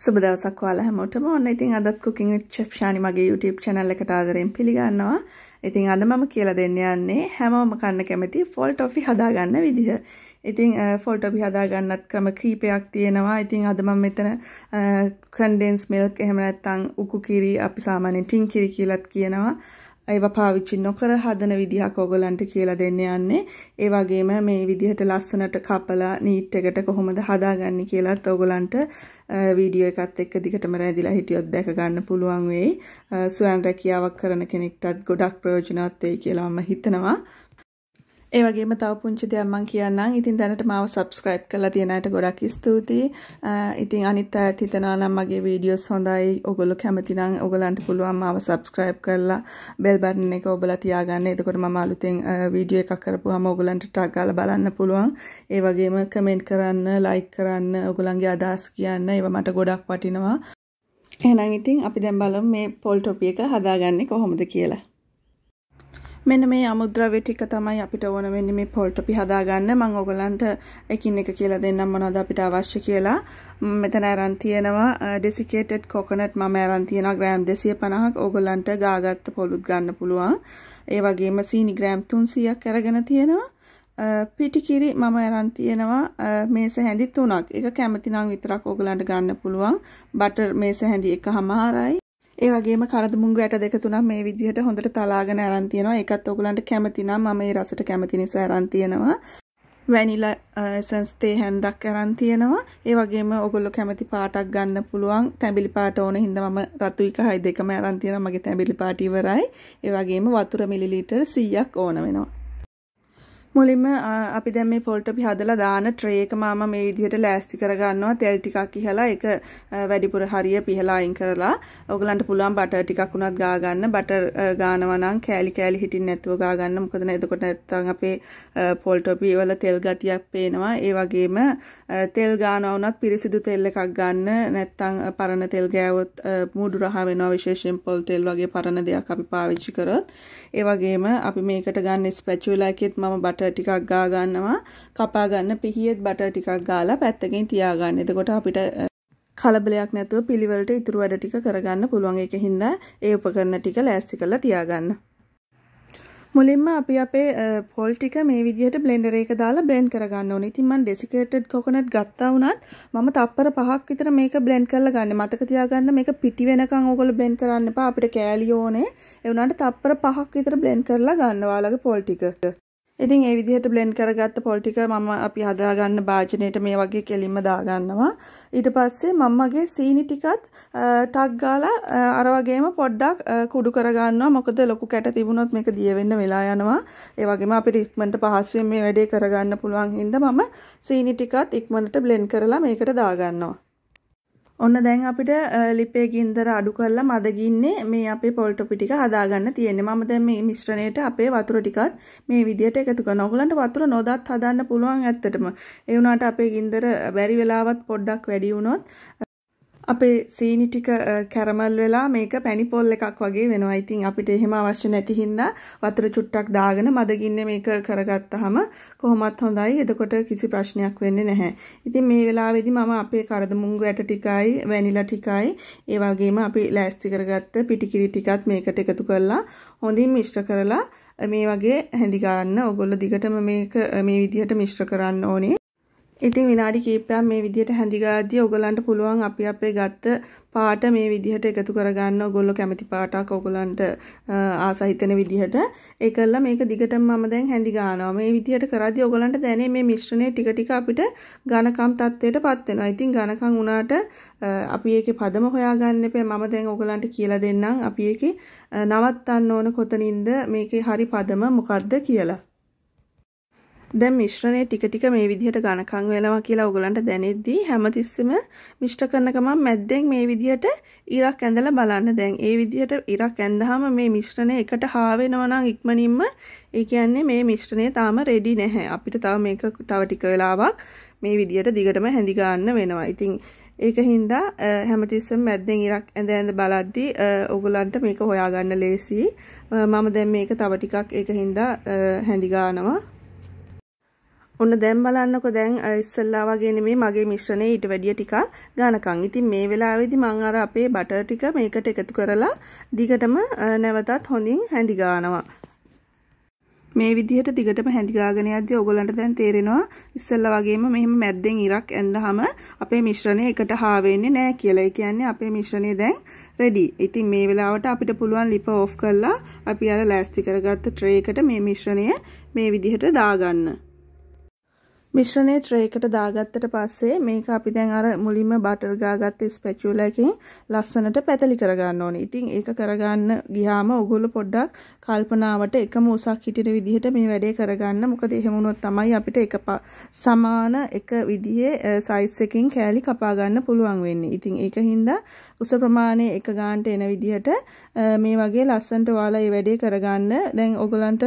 සුබ දවසක් ඔයාලා හැමෝටම ඔන්න ඉතින් අදත් cooking with chef shani මගේ YouTube channel එකට ආදරෙන් පිළිගන්නවා. ඉතින් අද මම කියලා දෙන්න යන්නේ හැමෝම කන්න කැමති fall toffee හදාගන්න විදිහ. ඉතින් fall toffee හදාගන්නත් ක්‍රම කීපයක් තියෙනවා. ඉතින් අද මම මෙතන condensed milk එහෙම නැත්නම් උකු කිරි අපි සාමාන්‍යයෙන් ටින් කිරි කියලාත් කියනවා. ඒවා පාවිච්චි නොකර හදන විදිහක් ඕගලන්ට කියලා දෙන්න යන්නේ. ඒ වගේම මේ විදිහට ලස්සනට කපලා නීට් එකට කොහොමද හදාගන්නේ කියලාත් ඕගලන්ට වීඩියෝ එකත් එක්ක දිගටම රැඳිලා හිටියොත් දැක ගන්න පුළුවන් වෙයි. ස්වයං රැකියාවක් කරන කෙනෙක්ටත් ගොඩක් ප්‍රයෝජනවත් වෙයි කියලා මම හිතනවා. ඒ වගේම තව පුංචි දෙයක් මම කියන්නම්. ඉතින් දැනට මාව subscribe කරලා තියෙන අයට ගොඩක් ස්තුතියි. ඉතින් අනිත් අයත් හිතනවා නම් මගේ වීඩියෝස් හොඳයි. ඔයගොල්ලෝ කැමති නම් ඔයගලන්ට පුළුවන් මාව subscribe කරලා bell button එක ඔබලා තියාගන්න. එතකොට මම අලුතෙන් වීඩියෝ එකක් කරපුවාම ඔයගලන්ට tag ගාලා බලන්න පුළුවන්. ඒ වගේම comment කරන්න, like කරන්න, ඔයගලන්ගේ අදහස් කියන්න. ඒවා මට ගොඩක් වටිනවා. එහෙනම් ඉතින් අපි දැන් බලමු මේ පොල් ටොපි එක හදාගන්නේ කොහොමද කියලා. මෙන්න මේ අමුද්‍රව්‍ය ටික තමයි අපිට ඕන වෙන්නේ මේ පොල් ටොපි හදාගන්න. මම ඔයගලන්ට එකින් එක කියලා දෙන්නම් මොනවද අපිට අවශ්‍ය කියලා. මෙතන අරන් තියෙනවා desiccated coconut මම අරන් තියෙනවා ග්‍රෑම් 250ක්. ඕගලන්ට ගාගත්ත පොලුත් ගන්න පුළුවන්. ඒ වගේම සීනි ග්‍රෑම් 300ක් අරගෙන තියෙනවා. පිටිකිරි මම අරන් තියෙනවා මේස හැඳි තුනක්. ඒක කැමති නම් විතරක් ඕගලන්ට ගන්න පුළුවන්. බටර් මේස හැඳි එකමාරයි. ඒ වගේම කරදුමුංගු ඇට දෙක තුනක් මේ විදිහට හොඳට තලාගෙන අරන් තියෙනවා. ඒකත් ඔයගලන්ට කැමති නම් මම මේ රසට කැමති නිසා අරන් තියෙනවා. වැනිලා එසන්ස් uh, තේ හැන්දක් අරන් තියෙනවා. ඒ වගේම ඔයගොල්ලෝ කැමති පාටක් ගන්න පුළුවන්. තැඹිලි පාට ඕන හින්දා මම රතුයි කහයි දෙකම අරන් තියෙනවා. මගේ තැඹිලි පාට ඉවරයි. ඒ වගේම වතුර මිලිලීටර් 100ක් ඕන වෙනවා. මුලින්ම අපි දැන් මේ පොල් ටොපි හදලා දාන ට්‍රේ එක මම මේ විදිහට ලෑස්ති කරගන්නවා තෙල් ටිකක් ඉහලා ඒක වැඩිපුර හරිය පිහලා අයින් කරලා ඔයගලන්ට පුළුවන් බටර් ටිකක් උනත් ගා ගන්න බටර් ගානවා නම් කෑලි කෑලි හිටින්න නැතුව ගා ගන්න මොකද එතකොට නැත්තම් අපේ පොල් ටොපි වල තෙල් ගතියක් පේනවා ඒ වගේම තෙල් ගානවා උනත් පිරිසිදු තෙල් එකක් ගන්න නැත්තම් පරණ තෙල් ගෑවොත් මූඩු රහ වෙනවා විශේෂයෙන් පොල් තෙල් වගේ පරණ දෙයක් අපි පාවිච්චි කරොත් ඒ වගේම අපි මේකට ගන්න ස්පැචුලා එකෙත් මම බටර් බටර් ටිකක් ගා ගන්නවා කපා ගන්න පිහියෙත් බටර් ටිකක් ගාලා පැත්තකින් තියාගන්න. එතකොට අපිට කලබලයක් නැතුව පිළිවෙලට ඉතුරු වැඩ ටික කරගන්න පුළුවන් ඒකින්ද ඒ උපකරණ ටික ලෑස්ති කරලා තියාගන්න. මුලින්ම අපි අපේ පොල් ටික මේ විදිහට බ්ලෙන්ඩර් එක දාලා බ්ලෙන්ඩ් කරගන්න ඕනේ. ඉතින් මම ඩෙසිකේටඩ් කොකනට් ගත්තා වුණත් මම තප්පර 5ක් විතර මේක බ්ලෙන්ඩ් කරලා ගන්න. මතක තියාගන්න මේක පිටි වෙනකන් ඕගොල්ලෝ බ්ලෙන්ඩ් කරන්න එපා. අපිට කෑලි ඕනේ. ඒ වුණාට තප්පර 5ක් විතර බ්ලෙන්ඩ් කරලා ගන්න ඔයාලගේ පොල් ටික. ඉතින් ඒ විදිහට බ්ලෙන්ඩ් කරගත්ත පොල් ටික මම අපි හදාගන්න භාජනයට මේ වගේ කෙලින්ම දාගන්නවා. ඊට පස්සේ මම මගේ සීනි ටිකත් ටක් ගාලා අර වගේම පොඩ්ඩක් කුඩු කරගන්නවා. මොකද ලොකු කැට තිබුණොත් මේක දිය වෙන්න වෙලා යනවා. ඒ වගේම අපිට ඉක්මනට පහසුවෙන් මේ වැඩේ කරගන්න පුළුවන් හින්දා මම සීනි ටිකත් ඉක්මනට බ්ලෙන්ඩ් කරලා මේකට දාගන්නවා. ඔන්න දැන් අපිට ලිපේ ගින්දර අඩු කරලා මද ගින්නේ මේ අපේ පොල්ටොපි ටික හදාගන්න තියෙන්නේ. මම දැන් මේ මිශ්‍රණයට අපේ වතුර ටිකත් මේ විදියට එකතු කරනවා. ඔයගලන්ට වතුර නොදත් හදන්න පුළුවන් ඇත්තටම. ඒ වුණාට අපේ ගින්දර බැරි වෙලාවත් පොඩ්ඩක් වැඩි වුණොත් අපේ සීනි ටික කැරමල් වෙලා මේක පැණි පොල් එකක් වගේ වෙනවා. ඉතින් අපිට එහෙම අවශ්‍ය නැති හින්දා වතුර චුට්ටක් දාගෙන මදගින්නේ මේක කරගත්තාම කොහොමත් හොඳයි. එතකොට කිසි ප්‍රශ්නයක් වෙන්නේ නැහැ. ඉතින් මේ වෙලාවේදී මම අපේ කරදමුංගු ඇට ටිකයි, වැනිලා ටිකයි, ඒ වගේම අපි ලෑස්ති කරගත්ත පිටිකිරි ටිකත් මේකට එකතු කරලා හොඳින් මිශ්‍ර කරලා මේ වගේ හැඳි ගන්න. ඔයගොල්ලෝ දිගටම මේක මේ විදිහට මිශ්‍ර කරන්න ඕනේ. ඉතින් විනාඩි කිහිපයක් මේ විදිහට හැඳිගාද්දී ඔයගලන්ට පුළුවන් අපි අපේ ගත්ත පාට මේ විදිහට එකතු කරගන්න ඔයගොල්ලෝ කැමති පාටක් ඔයගලන්ට ආස හිතෙන විදිහට ඒකල්ලා මේක දිගටම මම දැන් හැඳි ගන්නවා මේ විදිහට කරද්දී ඔයගලන්ට දැනේ මේ මිශ්‍රණය ටික ටික අපිට ඝනකම් තත්ත්වයටපත් වෙනවා. ඉතින් ඝනකම් වුණාට අපි ඒකේ පදම හොයාගන්න එපා. මම දැන් ඔයගලන්ට කියලා දෙන්නම් අපි ඒකේ නවත්තන්න ඕන කොතනින්ද මේකේ හරි පදම මොකද්ද කියලා. දැන් මිශ්‍රණය ටික ටික මේ විදිහට ඝනකම් වෙනවා කියලා ඔයගලන්ට දැනෙද්දී හැමතිස්සෙම මිශ්‍ර කරන ගමන් මැද්දෙන් මේ විදිහට ඉරක් ඇඳලා බලන්න දැන් ඒ විදිහට ඉරක් ඇඳහම මේ මිශ්‍රණය එකට හා වෙනවා නම් ඉක්මනින්ම ඒ කියන්නේ මේ මිශ්‍රණය තාම රෙඩි නැහැ අපිට තව මේක තව ටික වෙලාවක් මේ විදිහට දිගටම හැඳි ගන්න වෙනවා ඉතින් ඒක හින්දා හැමතිස්සෙම මැද්දෙන් ඉරක් ඇඳ ඇඳ බලද්දී ඔයගලන්ට මේක හොයාගන්න ලේසියි මම දැන් මේක තව ටිකක් ඒක හින්දා හැඳි ගන්නවා ඔන්න දැන් බලන්නකො දැන් ඉස්සල්ලා වගේ නෙමේ මගේ මිශ්‍රණය ඊට වැඩිය ටිකක් ඝනකම්. ඉතින් මේ වෙලාවේදී මම අර අපේ බටර් ටික මේකට එකතු කරලා දිගටම නැවතත් හොඳින් හැඳි ගන්නවා. මේ විදිහට දිගටම හැඳිගාගෙන යද්දී ඔයගොල්ලන්ට දැන් තේරෙනවා ඉස්සල්ලා වගේම මෙහෙම මැද්දෙන් ඉරක් ඇඳහම අපේ මිශ්‍රණය එකට හා වෙන්නේ නැහැ කියලා. ඒ කියන්නේ අපේ මිශ්‍රණය දැන් රෙඩි. ඉතින් මේ වෙලාවට අපිට පුළුවන් ලිප ඕෆ් කරලා අපි අර ලෑස්ති කරගත්ත ට්‍රේ එකට මේ මිශ්‍රණය මේ විදිහට දාගන්න. මිශ්‍රණය ට්‍රේකට දාගත්තට පස්සේ මේක අපි දැන් අර මුලින්ම බටර් ගාගත්ත ස්පැචුලාකින් ලස්සනට පැතලි කරගන්න ඕනේ. ඉතින් ඒක කරගන්න ගියාම ඔයගොල්ලෝ පොඩ්ඩක් කල්පනාවට එකම උසක් හිටින විදිහට මේ වැඩේ කරගන්න. මොකද එහෙම වුණොත් තමයි අපිට එක සමාන එක විදිහේ සයිස් එකකින් කෑලි කපා ගන්න පුළුවන් වෙන්නේ. ඉතින් ඒක හින්දා උස ප්‍රමාණය එක ගානට එන විදිහට මේ වගේ ලස්සනට ඔයාලා මේ වැඩේ කරගන්න. දැන් ඔයගලන්ට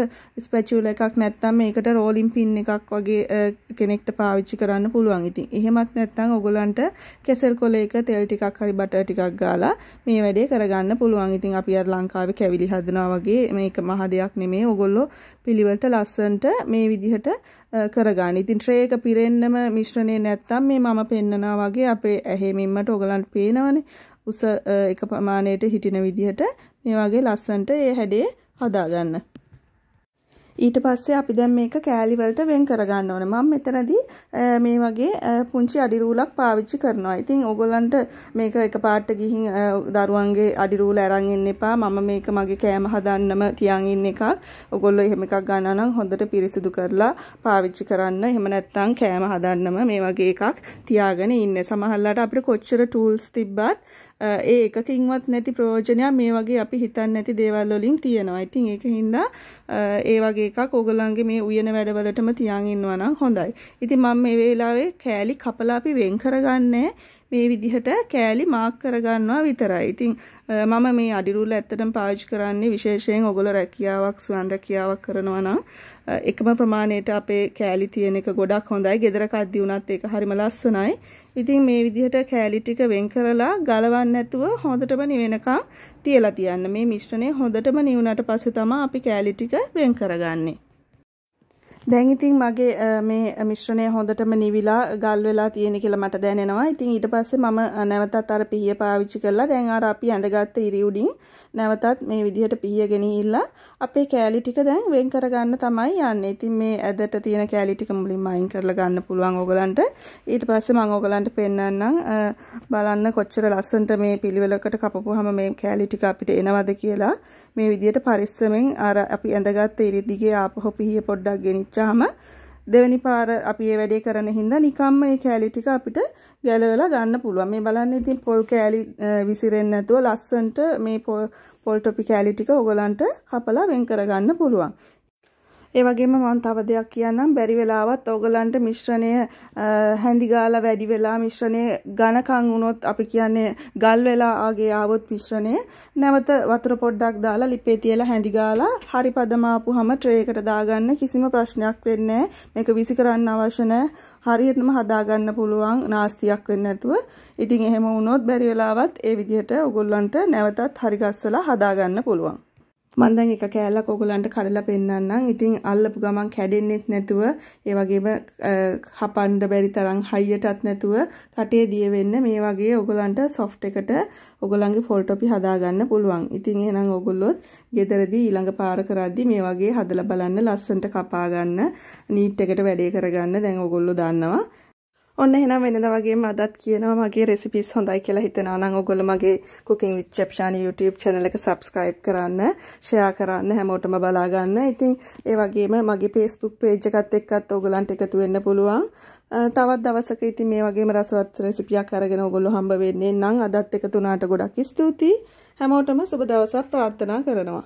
ස්පැචුලා එකක් නැත්නම් මේකට රෝලින් පින් එකක් වගේ කෙනෙක්ට පාවිච්චි කරන්න පුළුවන්. ඉතින් එහෙමත් නැත්නම් ඔයගොල්ලන්ට කෙසෙල් කොලයක තෙල් ටිකක් හරි බටර් ටිකක් ගාලා මේ වැඩේ කරගන්න පුළුවන්. ඉතින් අපි අර ලංකාවේ කැවිලි හදනවා වගේ මේක මහ දෙයක් නෙමෙයි. ඔයගොල්ලෝ පිළිවෙලට ලස්සන්ට මේ විදිහට කරගන්න. ඉතින් ට්‍රේ එක පිරෙන්නම මිශ්‍රණය නැත්තම් මේ මම පෙන්නනවා වගේ අපේ ඇහෙමින්මට ඔයගලන්ට පේනවනේ. උස එක ප්‍රමාණයට හිටින විදිහට මේ වගේ ලස්සන්ට ඒ හැඩේ හදාගන්න. ඊට පස්සේ අපි දැන් මේක කෑලි වලට වෙන් කරගන්න ඕනේ. මම මෙතනදී මේ වගේ පුංචි අඩි රූලක් පාවිච්චි කරනවා. ඉතින් ඕගොල්ලන්ට මේක එකපාරට ගිහින් දරුවන්ගේ අඩි රූල අරන් එන්න එපා. මම මේක මගේ කෑම හදන්නම තියන් ඉන්න එකක්. ඕගොල්ලෝ එහෙම එකක් ගන්නවා නම් හොඳට පිරිසිදු කරලා පාවිච්චි කරන්න. එහෙම නැත්නම් කෑම හදන්නම මේ වගේ එකක් තියාගෙන ඉන්න. සමහරවිට අපිට කොච්චර ටූල්ස් තිබ්බත් ඒ එකකින්වත් නැති ප්‍රයෝජනයක් මේ වගේ අපි හිතන්නේ නැති දේවල් වලින් තියෙනවා. ඉතින් ඒක හින්දා ඒ වගේ එකක් ඕගොල්ලන්ගේ මේ උයන වැඩවලටම තියන් ඉන්නවා නම් හොඳයි. ඉතින් මම මේ වෙලාවේ කෑලි කපලා අපි වෙන් කරගන්නේ මේ විදිහට කෑලි මාක් කරගන්නවා විතරයි. ඉතින් මම මේ අඩි රූල ඇත්තටම පාවිච්චි කරන්නේ විශේෂයෙන් ඔගොල්ලෝ රැකියාවක් ස්වයං රැකියාවක් කරනවා නම් එකම ප්‍රමාණයට අපේ කෑලි තියෙන එක ගොඩක් හොඳයි. gedara කද්දි උනත් ඒක හරිම ලස්සනයි. ඉතින් මේ විදිහට කෑලි ටික වෙන් කරලා ගලවන්න නැතුව හොඳටම නිවෙනකන් තියලා තියන්න. මේ මිශ්‍රණය හොඳටම නිවුණට පස්සේ තමයි අපි කෑලි ටික වෙන් කරගන්නේ. දැන් ඉතින් මගේ මේ මිශ්‍රණය හොඳටම නිවිලා ගල් වෙලා තියෙන කියලා මට දැනෙනවා. ඉතින් ඊට පස්සේ මම නැවතත් අර පිහිය පාවිච්චි කරලා දැන් අර අපි ඇඳගත්ත ඉරි උඩින් නැවතත් මේ විදිහට පිහිය ගෙනihilla අපේ කෑලි ටික දැන් වෙන් කරගන්න තමයි යන්නේ. ඉතින් මේ ඇදට තියෙන කෑලි ටික මුලින්ම අයින් කරලා ගන්න පුළුවන් ඕගලන්ට. ඊට පස්සේ මම ඕගලන්ට පෙන්වන්නම් බලන්න කොච්චර ලස්සනට මේ පිළිවෙලකට කපපුවාම මේ කෑලි ටික අපිට එනවද කියලා. මේ විදිහට පරිස්සමෙන් අර අපි ඇඳගත්ත ඉරි දිගේ ආපහු පිහිය පොඩ්ඩක් ගෙනිච්ච ගත්තාම දෙවැනි පාර අපි මේ වැඩේ කරන හින්දා නිකම්ම මේ කෑලි ටික අපිට ගැලවලා ගන්න පුළුවන්. මේ බලන්න ඉතින් පොල් කෑලි විසිරෙන්නේ නැතුව ලස්සන්ට මේ පොල් ටොපි කෑලි ටික ඕගලන්ට කපලා වෙන් කරගන්න පුළුවන්. ඒ වගේම මම තව දෙයක් කියන්නම් බැරි වෙලාවත් ඕගලන්ට මිශ්‍රණය හැඳි ගාලා වැඩි වෙලා මිශ්‍රණය ඝනකම් වුණොත් අපි කියන්නේ ගල් වෙලා ආගේ ආවොත් මිශ්‍රණය නැවත වතුර පොඩ්ඩක් දාලා ලිපේ තියලා හැඳි ගාලා හරි පදම ආපුහම ට්‍රේ එකට දාගන්න කිසිම ප්‍රශ්නයක් වෙන්නේ මේක විසි කරන්න අවශ්‍ය හරියටම හදාගන්න පුළුවන් නාස්තියක් වෙන්න නැතුව. ඉතින් එහෙම වුණොත් බැරි වෙලාවත් ඒ විදිහට ඔයගොල්ලන්ට නැවතත් හරි ගස්සලා හදාගන්න පුළුවන්. මම දැන් එක කෑල්ලක් ඔයගලන්ට කඩලා පෙන්නන්නම්. ඉතින් අල්ලපු ගමන් කැඩෙන්නෙත් නැතුව, ඒ වගේම හපන්න බැරි තරම් හයියටත් නැතුව කටේ දිය වෙන්න මේ වගේ ඔයගලන්ට සොෆ්ට් එකට ඔයගලන්ගේ ෆෝල් ටොපි හදාගන්න පුළුවන්. ඉතින් එහෙනම් ඔයගොල්ලොත් ගෙදරදී ඊළඟ පාර කරද්දී මේ වගේ හදලා බලන්න ලස්සනට කපා ගන්න, නීට් එකට වැඩේ කරගන්න දැන් ඔයගොල්ලෝ දන්නවා. ඔන්න එහෙනම් වෙනද වගේම අදත් කියනවා මගේ රෙසිපිස් හොඳයි කියලා හිතෙනවා නම් ඔයගොල්ලෝ මගේ cooking with chefshani YouTube channel එක subscribe කරන්න, share කරන්න හැමෝටම බලා ගන්න. ඉතින් ඒ වගේම මගේ Facebook page එකත් එක්කත් ඔයගලන්ට එකතු වෙන්න පුළුවන්. තවත් දවසක ඉතින් මේ වගේම රසවත් රෙසිපියක් අරගෙන ඔයගොල්ලෝ හම්බ වෙන්නේ නම් අදත් එකතු වුණාට ගොඩක් ස්තුතියි. හැමෝටම සුබ දවසක් ප්‍රාර්ථනා කරනවා.